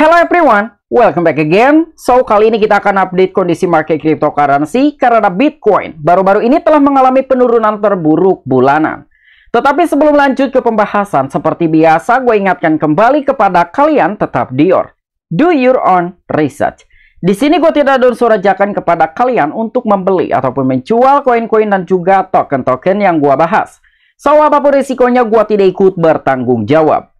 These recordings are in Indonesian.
Hello everyone, welcome back again. So, kali ini kita akan update kondisi market cryptocurrency karena Bitcoin baru-baru ini telah mengalami penurunan terburuk bulanan. Tetapi sebelum lanjut ke pembahasan, seperti biasa gue ingatkan kembali kepada kalian tetap dior. Do your own research. Di sini gue tidak ada unsur ajakan kepada kalian untuk membeli ataupun menjual koin-koin dan juga token-token yang gue bahas. So, apapun risikonya gue tidak ikut bertanggung jawab.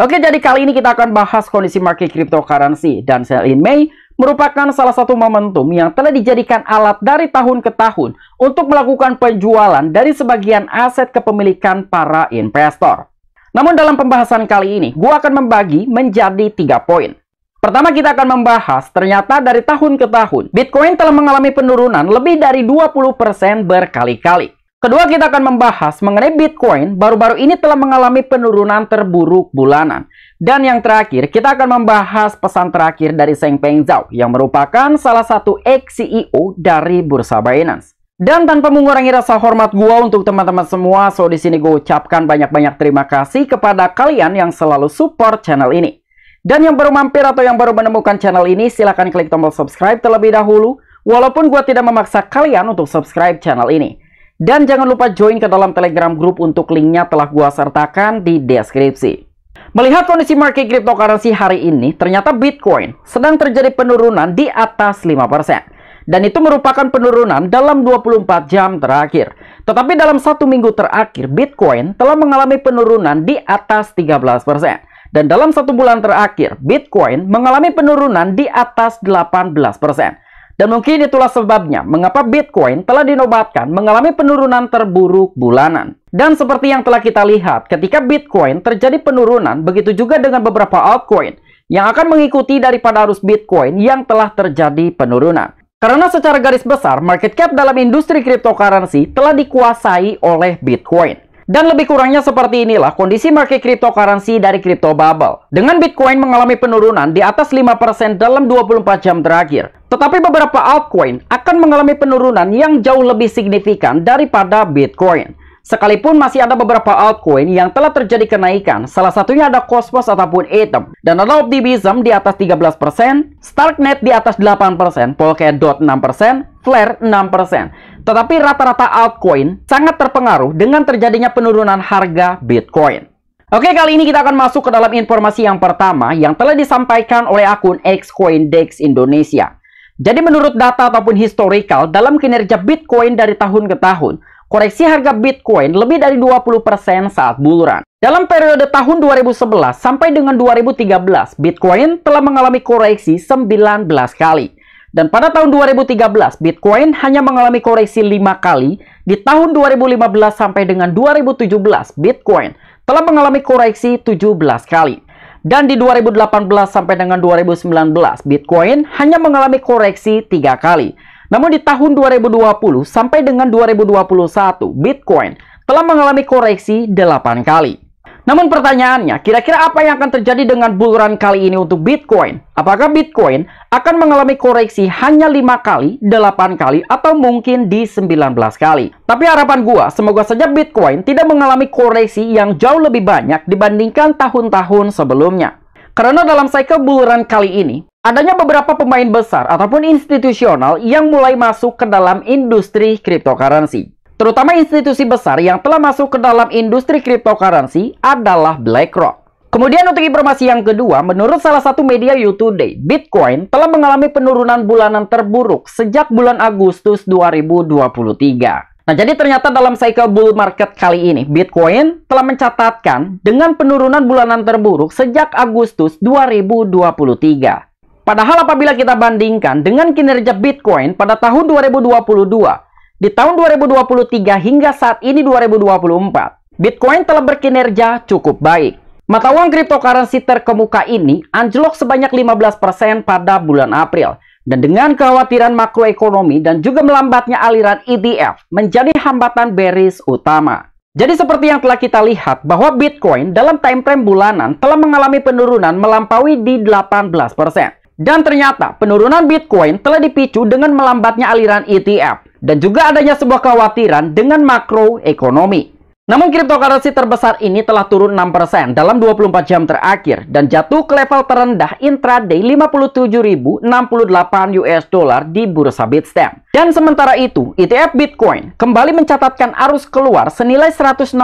Oke, jadi kali ini kita akan bahas kondisi market cryptocurrency dan sell in May merupakan salah satu momentum yang telah dijadikan alat dari tahun ke tahun untuk melakukan penjualan dari sebagian aset kepemilikan para investor. Namun dalam pembahasan kali ini, gua akan membagi menjadi tiga poin. Pertama kita akan membahas, ternyata dari tahun ke tahun, Bitcoin telah mengalami penurunan lebih dari 20% berkali-kali. Kedua, kita akan membahas mengenai Bitcoin baru-baru ini telah mengalami penurunan terburuk bulanan. Dan yang terakhir, kita akan membahas pesan terakhir dari Seng Peng Zhao yang merupakan salah satu ex-CEO dari Bursa Binance. Dan tanpa mengurangi rasa hormat gua untuk teman-teman semua, so di sini gue ucapkan banyak-banyak terima kasih kepada kalian yang selalu support channel ini. Dan yang baru mampir atau yang baru menemukan channel ini, silahkan klik tombol subscribe terlebih dahulu. Walaupun gua tidak memaksa kalian untuk subscribe channel ini. Dan jangan lupa join ke dalam Telegram grup untuk linknya telah gua sertakan di deskripsi. Melihat kondisi market cryptocurrency hari ini, ternyata Bitcoin sedang terjadi penurunan di atas 5%. Dan itu merupakan penurunan dalam 24 jam terakhir. Tetapi dalam satu minggu terakhir, Bitcoin telah mengalami penurunan di atas 13%. Dan dalam satu bulan terakhir, Bitcoin mengalami penurunan di atas 18%. Dan mungkin itulah sebabnya mengapa Bitcoin telah dinobatkan mengalami penurunan terburuk bulanan. Dan seperti yang telah kita lihat, ketika Bitcoin terjadi penurunan, begitu juga dengan beberapa altcoin yang akan mengikuti daripada arus Bitcoin yang telah terjadi penurunan. Karena secara garis besar, market cap dalam industri cryptocurrency telah dikuasai oleh Bitcoin. Dan lebih kurangnya seperti inilah kondisi market cryptocurrency dari crypto bubble. Dengan Bitcoin mengalami penurunan di atas 5% dalam 24 jam terakhir. Tetapi beberapa altcoin akan mengalami penurunan yang jauh lebih signifikan daripada Bitcoin. Sekalipun masih ada beberapa altcoin yang telah terjadi kenaikan, salah satunya ada Cosmos ataupun Atom, dan ada Optimism di atas 13%, Starknet di atas 8%, Polkadot 6%, Flare 6%. Tetapi rata-rata altcoin sangat terpengaruh dengan terjadinya penurunan harga Bitcoin. Oke, kali ini kita akan masuk ke dalam informasi yang pertama yang telah disampaikan oleh akun Xcoindex Indonesia. Jadi menurut data ataupun historical, dalam kinerja Bitcoin dari tahun ke tahun, koreksi harga Bitcoin lebih dari 20% saat buluran. Dalam periode tahun 2011 sampai dengan 2013, Bitcoin telah mengalami koreksi 19 kali. Dan pada tahun 2013, Bitcoin hanya mengalami koreksi lima kali. Di tahun 2015 sampai dengan 2017, Bitcoin telah mengalami koreksi 17 kali. Dan di 2018 sampai dengan 2019, Bitcoin hanya mengalami koreksi tiga kali. Namun di tahun 2020 sampai dengan 2021, Bitcoin telah mengalami koreksi 8 kali. Namun pertanyaannya, kira-kira apa yang akan terjadi dengan bull run kali ini untuk Bitcoin? Apakah Bitcoin akan mengalami koreksi hanya 5 kali, 8 kali, atau mungkin di 19 kali? Tapi harapan gua, semoga saja Bitcoin tidak mengalami koreksi yang jauh lebih banyak dibandingkan tahun-tahun sebelumnya. Karena dalam cycle bull run kali ini, adanya beberapa pemain besar ataupun institusional yang mulai masuk ke dalam industri cryptocurrency terutama institusi besar yang telah masuk ke dalam industri cryptocurrency adalah BlackRock. Kemudian untuk informasi yang kedua, menurut salah satu media YouTube, Today, Bitcoin telah mengalami penurunan bulanan terburuk sejak bulan Agustus 2023. Nah, jadi ternyata dalam cycle bull market kali ini, Bitcoin telah mencatatkan dengan penurunan bulanan terburuk sejak Agustus 2023. Padahal apabila kita bandingkan dengan kinerja Bitcoin pada tahun 2022, di tahun 2023 hingga saat ini 2024, Bitcoin telah berkinerja cukup baik. Mata uang cryptocurrency terkemuka ini anjlok sebanyak 15% pada bulan April. Dan dengan kekhawatiran makroekonomi dan juga melambatnya aliran ETF menjadi hambatan beris utama. Jadi seperti yang telah kita lihat bahwa Bitcoin dalam time frame bulanan telah mengalami penurunan melampaui di 18%. persen. Dan ternyata penurunan Bitcoin telah dipicu dengan melambatnya aliran ETF dan juga adanya sebuah kekhawatiran dengan makroekonomi. Namun cryptocurrency terbesar ini telah turun 6% dalam 24 jam terakhir dan jatuh ke level terendah intraday 57.068 US dollar di bursa Bitstamp. Dan sementara itu, ETF Bitcoin kembali mencatatkan arus keluar senilai 161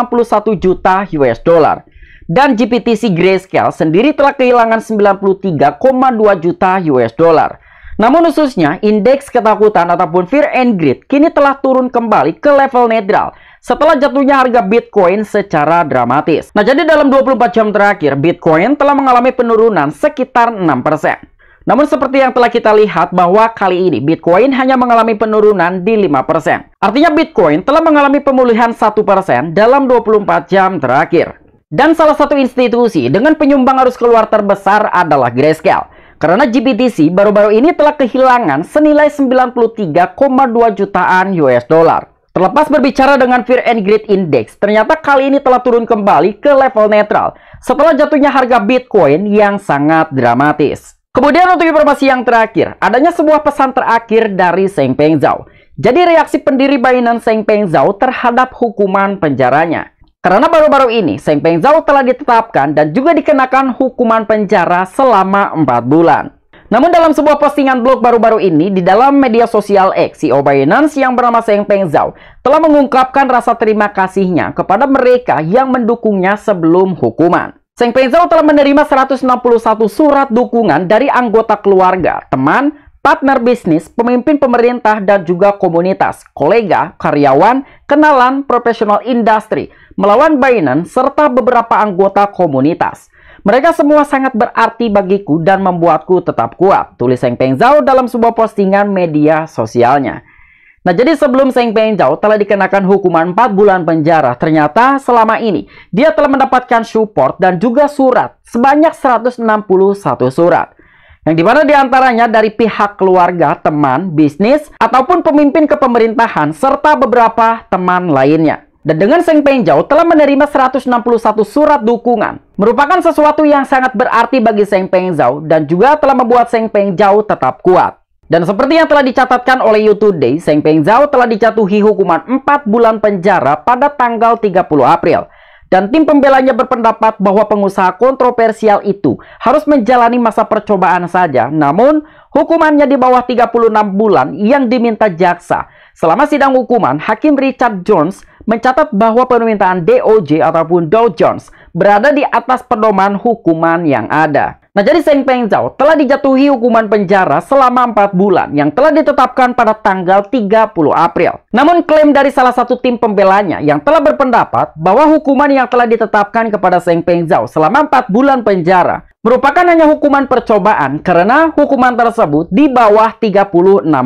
juta US dollar. Dan GPTC Grayscale sendiri telah kehilangan 93,2 juta US dollar. Namun khususnya, indeks ketakutan ataupun fear and greed kini telah turun kembali ke level netral setelah jatuhnya harga Bitcoin secara dramatis. Nah, jadi dalam 24 jam terakhir, Bitcoin telah mengalami penurunan sekitar 6%. Namun seperti yang telah kita lihat bahwa kali ini Bitcoin hanya mengalami penurunan di 5%. Artinya Bitcoin telah mengalami pemulihan 1% dalam 24 jam terakhir. Dan salah satu institusi dengan penyumbang arus keluar terbesar adalah Grayscale. Karena GBTC baru-baru ini telah kehilangan senilai 93,2 jutaan US dollar. Terlepas berbicara dengan Fear and Greed Index, ternyata kali ini telah turun kembali ke level netral setelah jatuhnya harga Bitcoin yang sangat dramatis. Kemudian untuk informasi yang terakhir, adanya sebuah pesan terakhir dari Seng Peng Zhao. Jadi reaksi pendiri Binance Seng Peng Zhao terhadap hukuman penjaranya. Karena baru-baru ini Seng Peng Zhao telah ditetapkan dan juga dikenakan hukuman penjara selama 4 bulan. Namun dalam sebuah postingan blog baru-baru ini di dalam media sosial X, CEO Binance yang bernama Seng Peng Zhao telah mengungkapkan rasa terima kasihnya kepada mereka yang mendukungnya sebelum hukuman. Seng Peng Zhao telah menerima 161 surat dukungan dari anggota keluarga, teman, partner bisnis, pemimpin pemerintah, dan juga komunitas, kolega, karyawan, kenalan, profesional industri, melawan Binance, serta beberapa anggota komunitas. Mereka semua sangat berarti bagiku dan membuatku tetap kuat, tulis Seng Peng Zhao dalam sebuah postingan media sosialnya. Nah, jadi sebelum Seng Peng Zhao telah dikenakan hukuman 4 bulan penjara, ternyata selama ini dia telah mendapatkan support dan juga surat sebanyak 161 surat. Yang dimana diantaranya dari pihak keluarga, teman, bisnis, ataupun pemimpin kepemerintahan, serta beberapa teman lainnya dan dengan Seng Zhao telah menerima 161 surat dukungan. Merupakan sesuatu yang sangat berarti bagi Seng Zhao dan juga telah membuat Seng Zhao tetap kuat. Dan seperti yang telah dicatatkan oleh YouTube, Today, Seng Zhao telah dicatuhi hukuman 4 bulan penjara pada tanggal 30 April. Dan tim pembelanya berpendapat bahwa pengusaha kontroversial itu harus menjalani masa percobaan saja, namun hukumannya di bawah 36 bulan yang diminta jaksa. Selama sidang hukuman, Hakim Richard Jones mencatat bahwa permintaan DOJ ataupun Dow Jones berada di atas pedoman hukuman yang ada. Nah jadi Seng Peng Zhao telah dijatuhi hukuman penjara selama 4 bulan yang telah ditetapkan pada tanggal 30 April. Namun klaim dari salah satu tim pembelanya yang telah berpendapat bahwa hukuman yang telah ditetapkan kepada Seng Peng Zhao selama 4 bulan penjara merupakan hanya hukuman percobaan karena hukuman tersebut di bawah 36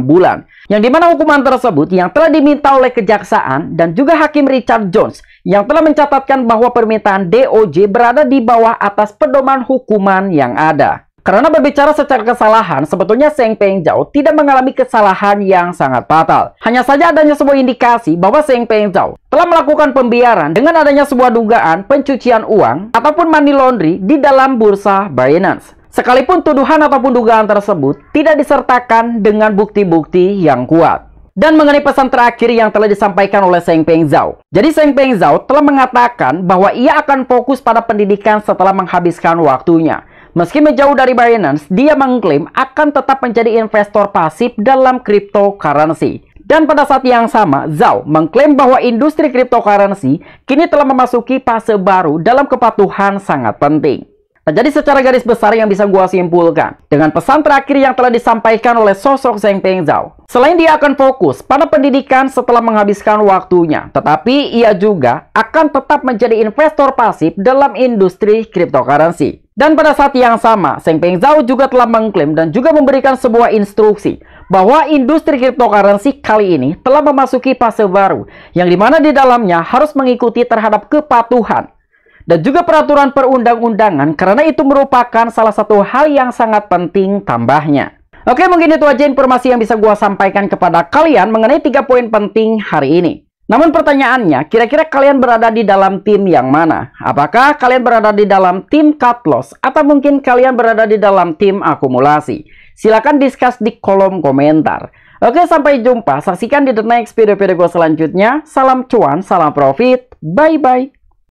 bulan. Yang dimana hukuman tersebut yang telah diminta oleh kejaksaan dan juga Hakim Richard Jones yang telah mencatatkan bahwa permintaan DOJ berada di bawah atas pedoman hukuman yang ada. Karena berbicara secara kesalahan, sebetulnya Seng Peng Zhao tidak mengalami kesalahan yang sangat fatal. Hanya saja adanya sebuah indikasi bahwa Seng Peng Zhao telah melakukan pembiaran dengan adanya sebuah dugaan pencucian uang ataupun money laundry di dalam bursa Binance. Sekalipun tuduhan ataupun dugaan tersebut tidak disertakan dengan bukti-bukti yang kuat. Dan mengenai pesan terakhir yang telah disampaikan oleh Seng Peng Zhao. Jadi Seng Peng Zhao telah mengatakan bahwa ia akan fokus pada pendidikan setelah menghabiskan waktunya. Meski menjauh dari Binance, dia mengklaim akan tetap menjadi investor pasif dalam cryptocurrency. Dan pada saat yang sama, Zhao mengklaim bahwa industri cryptocurrency kini telah memasuki fase baru dalam kepatuhan sangat penting jadi secara garis besar yang bisa gua simpulkan dengan pesan terakhir yang telah disampaikan oleh sosok Zheng Zhao, Selain dia akan fokus pada pendidikan setelah menghabiskan waktunya, tetapi ia juga akan tetap menjadi investor pasif dalam industri cryptocurrency. Dan pada saat yang sama, Zheng Zhao juga telah mengklaim dan juga memberikan sebuah instruksi bahwa industri cryptocurrency kali ini telah memasuki fase baru, yang dimana di dalamnya harus mengikuti terhadap kepatuhan dan juga peraturan perundang-undangan karena itu merupakan salah satu hal yang sangat penting tambahnya. Oke, mungkin itu aja informasi yang bisa gue sampaikan kepada kalian mengenai tiga poin penting hari ini. Namun pertanyaannya, kira-kira kalian berada di dalam tim yang mana? Apakah kalian berada di dalam tim cut loss? Atau mungkin kalian berada di dalam tim akumulasi? Silahkan discuss di kolom komentar. Oke, sampai jumpa. Saksikan di the next video-video gue selanjutnya. Salam cuan, salam profit. Bye-bye.